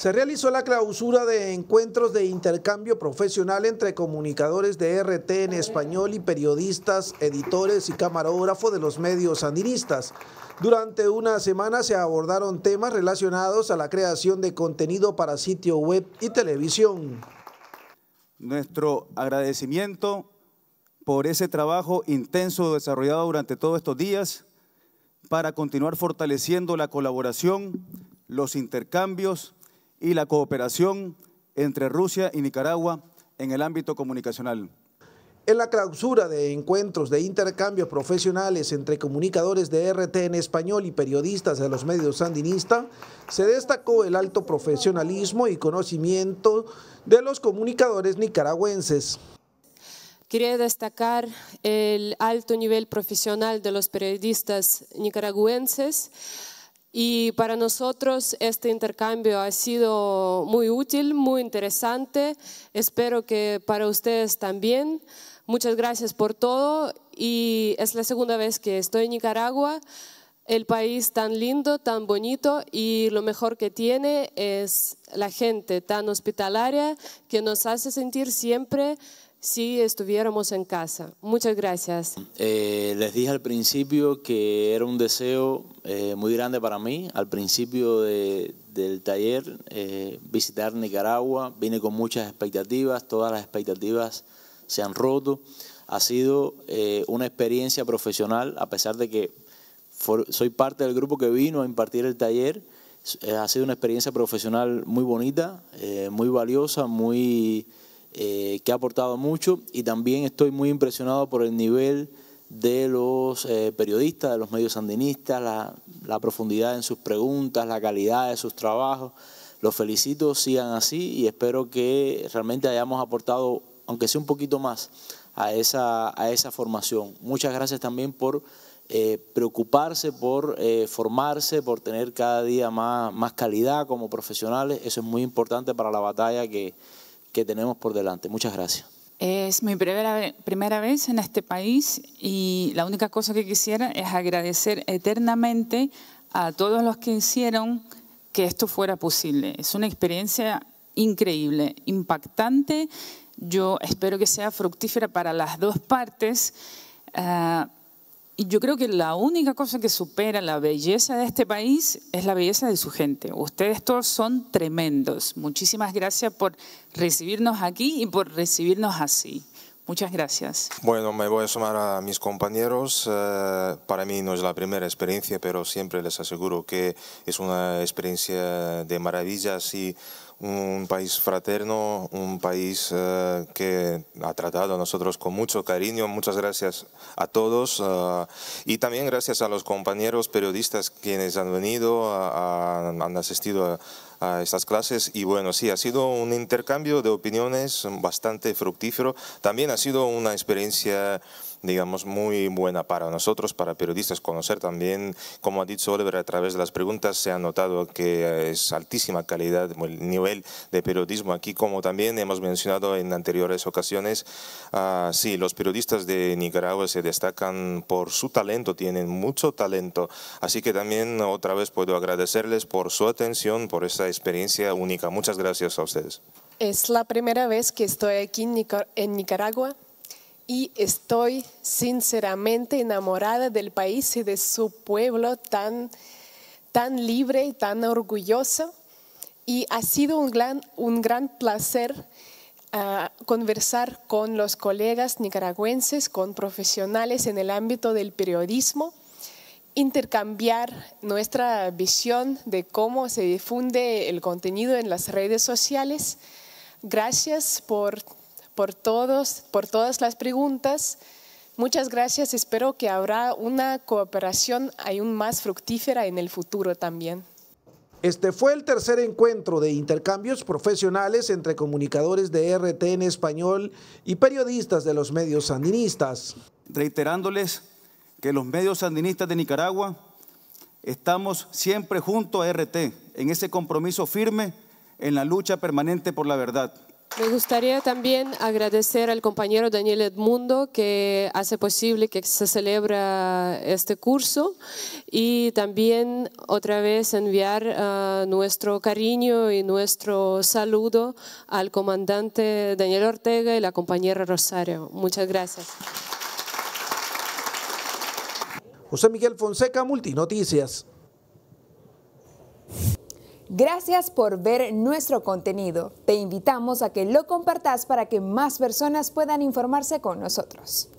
Se realizó la clausura de encuentros de intercambio profesional entre comunicadores de RT en español y periodistas, editores y camarógrafos de los medios sandinistas. Durante una semana se abordaron temas relacionados a la creación de contenido para sitio web y televisión. Nuestro agradecimiento por ese trabajo intenso desarrollado durante todos estos días para continuar fortaleciendo la colaboración, los intercambios y la cooperación entre Rusia y Nicaragua en el ámbito comunicacional. En la clausura de encuentros de intercambio profesionales entre comunicadores de RT en español y periodistas de los medios sandinistas, se destacó el alto profesionalismo y conocimiento de los comunicadores nicaragüenses. Quería destacar el alto nivel profesional de los periodistas nicaragüenses y para nosotros este intercambio ha sido muy útil, muy interesante. Espero que para ustedes también. Muchas gracias por todo. Y es la segunda vez que estoy en Nicaragua, el país tan lindo, tan bonito y lo mejor que tiene es la gente tan hospitalaria que nos hace sentir siempre si estuviéramos en casa. Muchas gracias. Eh, les dije al principio que era un deseo eh, muy grande para mí, al principio del taller, eh, visitar Nicaragua. Vine con muchas expectativas, todas las expectativas se han roto. Ha sido una experiencia profesional, a pesar de que soy parte del grupo que vino a impartir el taller. Ha sido una experiencia profesional muy bonita, muy valiosa, muy eh, que ha aportado mucho y también estoy muy impresionado por el nivel de los eh, periodistas, de los medios sandinistas, la, profundidad en sus preguntas, la calidad de sus trabajos. Los felicito, sigan así y espero que realmente hayamos aportado, aunque sea un poquito más, a esa, a esa formación. Muchas gracias también por eh, preocuparse, por formarse, por tener cada día más, más calidad como profesionales. Eso es muy importante para la batalla que, que tenemos por delante. Muchas gracias. Es mi primera, primera vez en este país y la única cosa que quisiera es agradecer eternamente a todos los que hicieron que esto fuera posible. Es una experiencia increíble, impactante. Yo espero que sea fructífera para las dos partes. Ah, y yo creo que la única cosa que supera la belleza de este país es la belleza de su gente. Ustedes todos son tremendos. Muchísimas gracias por recibirnos aquí y por recibirnos así. Muchas gracias. Bueno, me voy a sumar a mis compañeros. Eh, para mí no es la primera experiencia, pero siempre les aseguro que es una experiencia de maravillas y un país fraterno, un país eh, que ha tratado a nosotros con mucho cariño. Muchas gracias a todos eh, y también gracias a los compañeros periodistas quienes han venido, han asistido a, a, estas clases. Y bueno, sí, ha sido un intercambio de opiniones bastante fructífero. También ha sido una experiencia digamos, muy buena para nosotros, para periodistas, conocer también, como ha dicho Oliver, a través de las preguntas se ha notado que es altísima calidad, el nivel de periodismo aquí, como también hemos mencionado en anteriores ocasiones. Ah, sí, los periodistas de Nicaragua se destacan por su talento, tienen mucho talento, así que también otra vez puedo agradecerles por su atención, por esa experiencia única. Muchas gracias a ustedes. Es la primera vez que estoy aquí en Nicaragua y estoy sinceramente enamorada del país y de su pueblo tan, tan libre y tan orgulloso. Y ha sido un gran, un gran placer ah, conversar con los colegas nicaragüenses, con profesionales en el ámbito del periodismo, intercambiar nuestra visión de cómo se difunde el contenido en las redes sociales. Gracias por por por todas las preguntas. Muchas gracias. Espero que habrá una cooperación aún más fructífera en el futuro también. Este fue el tercer encuentro de intercambios profesionales entre comunicadores de RT en Español y periodistas de los medios sandinistas. Reiterándoles que los medios sandinistas de Nicaragua estamos siempre junto a RT en ese compromiso firme en la lucha permanente por la verdad. Me gustaría también agradecer al compañero Daniel Edmundo que hace posible que se celebre eh, este curso y también otra vez enviar eh, nuestro cariño y nuestro saludo al comandante Daniel Ortega y la compañera Rosario. Muchas gracias. José Miguel Fonseca, Multinoticias. Gracias por ver nuestro contenido. Te invitamos a que lo compartas para que más personas puedan informarse con nosotros.